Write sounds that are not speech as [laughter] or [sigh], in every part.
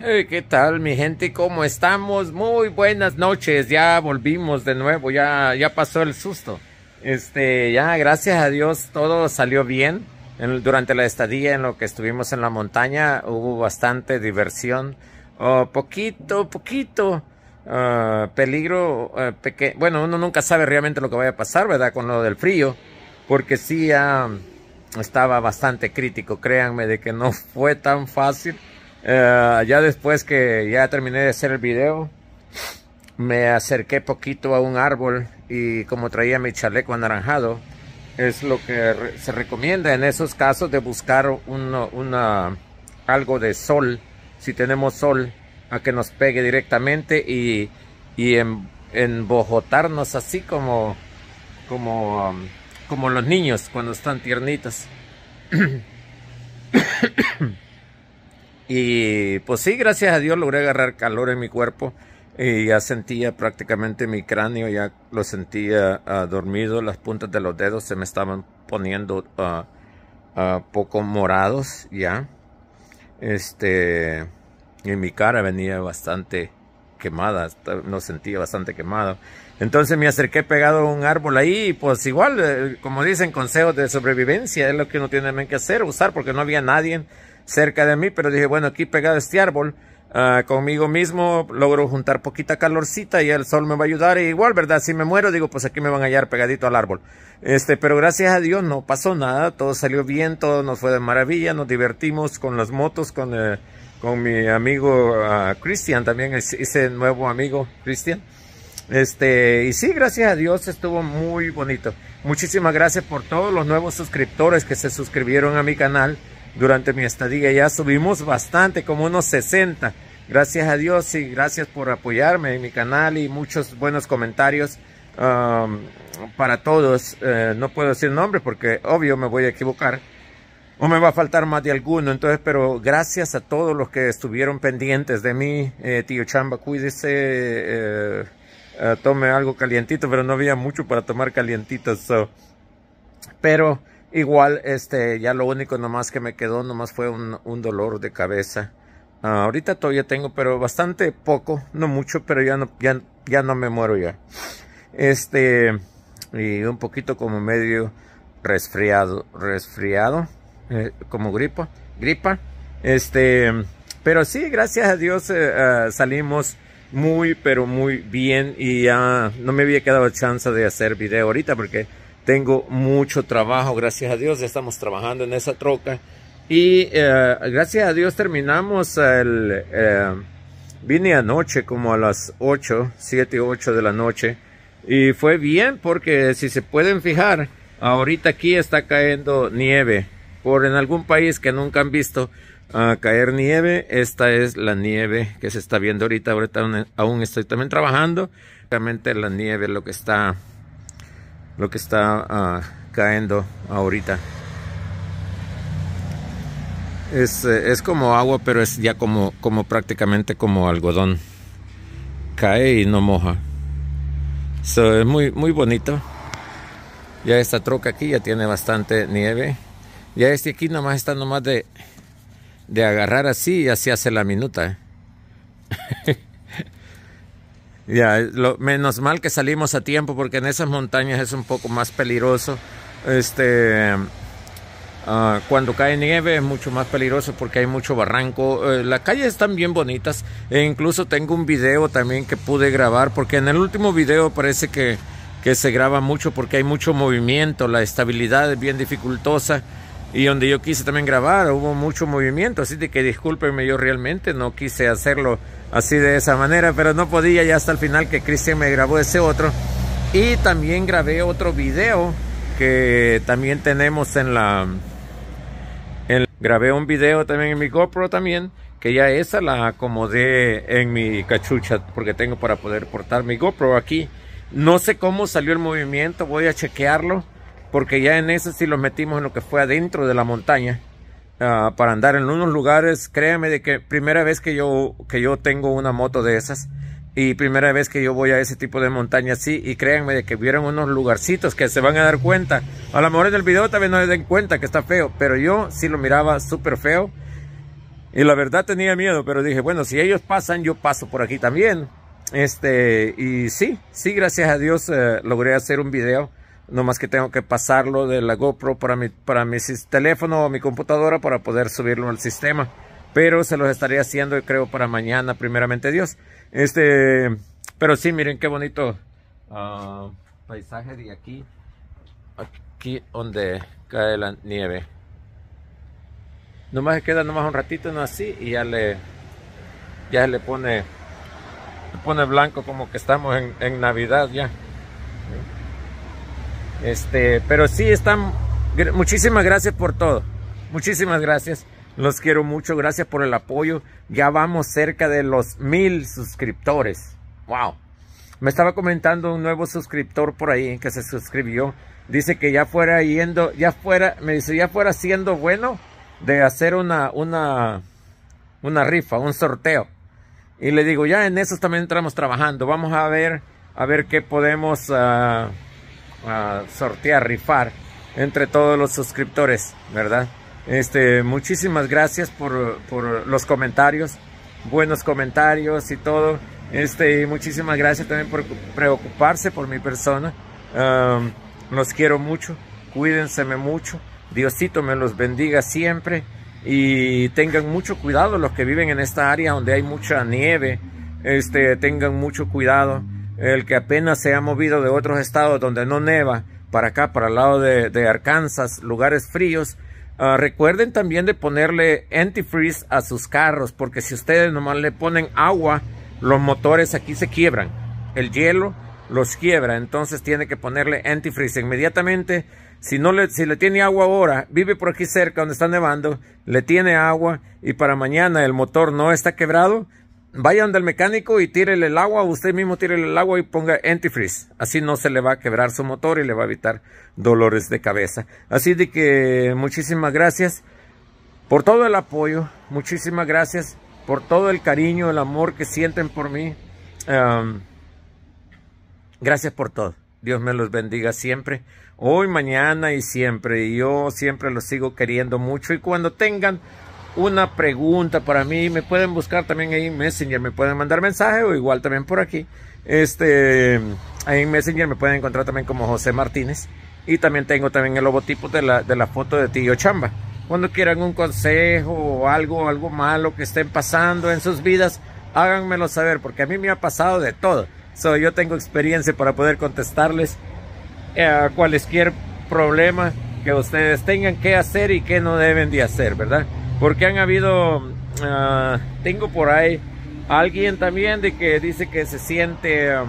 Hey, ¿Qué tal mi gente? ¿Cómo estamos? Muy buenas noches, ya volvimos de nuevo, ya, ya pasó el susto. Este, ya gracias a Dios todo salió bien. durante la estadía en lo que estuvimos en la montaña hubo bastante diversión. o oh, poquito, poquito ah, peligro ah, Bueno, uno nunca sabe realmente lo que vaya a pasar, ¿verdad? Con lo del frío, porque sí ya ah, estaba bastante crítico, créanme, de que no [laughs] fue tan fácil eh, ya después que ya terminé de hacer el video, me acerqué poquito a un árbol y como traía mi chaleco anaranjado, es lo que se recomienda en esos casos de buscar algo de sol, si tenemos sol, a que nos pegue directamente y, y en, embojotarnos así como, como, um, como los niños cuando están tiernitos. [clears throat] [coughs] Y pues sí, gracias a Dios logré agarrar calor en mi cuerpo y ya sentía prácticamente mi cráneo, ya lo sentía ah, dormido, las puntas de los dedos se me estaban poniendo uh, poco morados ya. Este, y mi cara venía bastante quemada, no sentía bastante quemado. Entonces me acerqué pegado a un árbol ahí y pues igual, eh, como dicen consejos de sobrevivencia, es lo que uno tiene que hacer, usar porque no había nadie cerca de mí, pero dije, bueno, aquí pegado a este árbol, ah, conmigo mismo logro juntar poquita calorcita y el sol me va a ayudar. E igual, ¿verdad? Si me muero, digo, pues aquí me van a hallar pegadito al árbol. Este, pero gracias a Dios no pasó nada, todo salió bien, todo nos fue de maravilla, nos divertimos con las motos, con, eh, con mi amigo ah, Christian Cristian también, ese nuevo amigo Christian. Este, y sí, gracias a Dios estuvo muy bonito. Muchísimas gracias por todos los nuevos suscriptores que se suscribieron a mi canal durante mi estadía. Ya subimos bastante, como unos 60. Gracias a Dios y gracias por apoyarme en mi canal y muchos buenos comentarios um, para todos. Eh, no puedo decir nombre porque obvio me voy a equivocar o me va a faltar más de alguno. Entonces, pero gracias a todos los que estuvieron pendientes de mí. Eh, tío Chamba, cuídese. Eh, tome algo calientito, pero no había mucho para tomar calientito. Pero... Igual, este, ya lo único nomás que me quedó, nomás fue un, dolor de cabeza. Ah, ahorita todavía tengo, pero bastante poco, no mucho, pero ya no, ya, ya no me muero ya. Este, y un poquito como medio resfriado, resfriado, eh, como gripa, gripa. Este, pero sí, gracias a Dios eh, ah, salimos muy, pero muy bien y ya no me había quedado chance de hacer video ahorita porque tengo mucho trabajo, gracias a Dios, ya estamos trabajando en esa troca. Y eh, gracias a Dios terminamos el... Eh, vine anoche como a las 8, 7, 8 de la noche. Y fue bien porque si se pueden fijar, ahorita aquí está cayendo nieve. Por en algún país que nunca han visto ah, caer nieve, esta es la nieve que se está viendo ahorita. Ahorita aún, estoy también trabajando. Realmente la nieve lo que está lo que está caendo ah, cayendo ahorita. Eh, es, como agua, pero es ya como, como prácticamente como algodón. Cae y no moja. So, es muy, muy bonito. Ya esta troca aquí ya tiene bastante nieve. Ya este aquí nomás está nomás de, de agarrar así y así hace la minuta. [laughs] Ya, lo, menos mal que salimos a tiempo porque en esas montañas es un poco más peligroso. Este, ah, cuando cae nieve es mucho más peligroso porque hay mucho barranco. Eh, las calles están bien bonitas e incluso tengo un video también que pude grabar porque en el último video parece que, que se graba mucho porque hay mucho movimiento, la estabilidad es bien dificultosa y donde yo quise también grabar hubo mucho movimiento, así de que discúlpenme yo realmente no quise hacerlo así de esa manera, pero no podía ya hasta el final que Cristian me grabó ese otro. Y también grabé otro video que también tenemos en la... grabé un video también en mi GoPro también, que ya esa la acomodé en mi cachucha porque tengo para poder portar mi GoPro aquí. No sé cómo salió el movimiento, voy a chequearlo porque ya en eso sí lo metimos en lo que fue adentro de la montaña. Ah, para andar en unos lugares. créanme de que primera vez que yo, que yo tengo una moto de esas y primera vez que yo voy a ese tipo de montaña así y créanme de que vieron unos lugarcitos que se van a dar cuenta. A lo mejor en el video también no se den cuenta que está feo, pero yo sí lo miraba súper feo. Y la verdad tenía miedo, pero dije, bueno, si ellos pasan, yo paso por aquí también. Este, y sí, sí, gracias a Dios eh, logré hacer un video Nomás que tengo que pasarlo de la GoPro para mi, para mi teléfono o mi computadora para poder subirlo al sistema. Pero se los estaría haciendo creo para mañana, primeramente Dios. Este, pero sí, miren qué bonito ah, paisaje de aquí. Aquí donde cae la nieve. Nomás queda nomás un ratito, no así, y ya le, ya le pone, le pone blanco como que estamos en, en Navidad ya. Este, pero sí están. Muchísimas gracias por todo. Muchísimas gracias. Los quiero mucho. Gracias por el apoyo. Ya vamos cerca de los mil suscriptores. Wow. Me estaba comentando un nuevo suscriptor por ahí que se suscribió. Dice que ya fuera yendo, ya fuera, me dice, ya fuera siendo bueno de hacer una, una, una rifa, un sorteo. Y le digo, ya en eso también entramos trabajando. Vamos a ver, a ver qué podemos. Ah, a sortear, rifar entre todos los suscriptores, ¿verdad? Este, muchísimas gracias por, los comentarios, buenos comentarios y todo. Este, muchísimas gracias también por preocuparse por mi persona. los quiero mucho, Cuídense mucho. Diosito me los bendiga siempre y tengan mucho cuidado los que viven en esta área donde hay mucha nieve. Este, tengan mucho cuidado el que apenas se ha movido de otros estados donde no neva para acá, para el lado de, Arkansas, lugares fríos, ah, recuerden también de ponerle antifreeze a sus carros, porque si ustedes nomás le ponen agua, los motores aquí se quiebran, el hielo los quiebra, entonces tiene que ponerle antifreeze inmediatamente. Si, no le, si le tiene agua ahora, vive por aquí cerca donde está nevando, le tiene agua y para mañana el motor no está quebrado, Vayan del mecánico y tírele el agua, usted mismo tírele el agua y ponga antifreeze. Así no se le va a quebrar su motor y le va a evitar dolores de cabeza. Así de que muchísimas gracias por todo el apoyo, muchísimas gracias por todo el cariño, el amor que sienten por mí. gracias por todo. Dios me los bendiga siempre, hoy, mañana y siempre. Y yo siempre los sigo queriendo mucho. Y cuando tengan una pregunta para mí, me pueden buscar también ahí en Messenger, me pueden mandar mensaje o igual también por aquí. Este, ahí en Messenger me pueden encontrar también como José Martínez. Y también tengo también el logotipo de la, foto de Tío Chamba. Cuando quieran un consejo o algo, algo malo que estén pasando en sus vidas, háganmelo saber, porque a mí me ha pasado de todo. yo tengo experiencia para poder contestarles eh, a cualquier problema que ustedes tengan que hacer y que no deben de hacer, ¿verdad? porque han habido, ah, tengo por ahí alguien también de que dice que se siente um,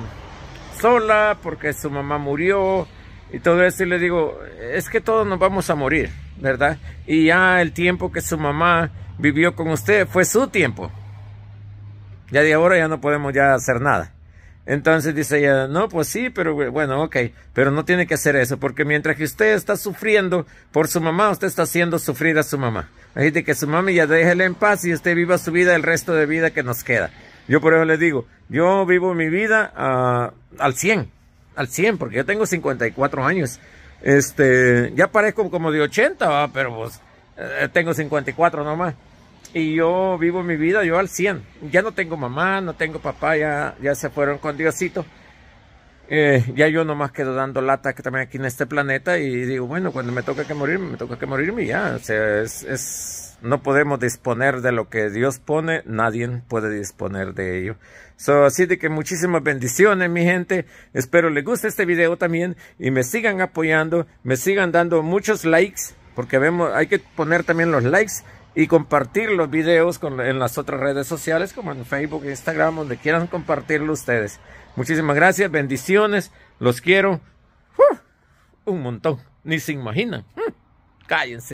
sola porque su mamá murió y todo eso y le digo, es que todos nos vamos a morir, ¿verdad? Y ya el tiempo que su mamá vivió con usted fue su tiempo. Ya de ahora ya no podemos ya hacer nada. Entonces dice ella, no, pues sí, pero bueno, ok, pero no tiene que hacer eso, porque mientras que usted está sufriendo por su mamá, usted está haciendo sufrir a su mamá. Así que su mamá ya déjela en paz y usted viva su vida el resto de vida que nos queda. Yo por eso le digo, yo vivo mi vida ah, al 100, al 100, porque yo tengo 54 años. Este, ya parezco como de 80, pero pues eh, tengo 54 nomás y yo vivo mi vida yo al 100. Ya no tengo mamá, no tengo papá, ya, ya se fueron con Diosito. Eh, ya yo nomás quedo dando lata que también aquí en este planeta y digo, bueno, cuando me toca que morir me toca que morirme y ya. O sea, es, no podemos disponer de lo que Dios pone, nadie puede disponer de ello. así de que muchísimas bendiciones, mi gente. Espero les guste este video también y me sigan apoyando, me sigan dando muchos likes, porque vemos, hay que poner también los likes y compartir los videos en las otras redes sociales como en Facebook, Instagram, donde quieran compartirlo ustedes. Muchísimas gracias, bendiciones, los quiero un montón, ni se imaginan. ¡Hm! cállense.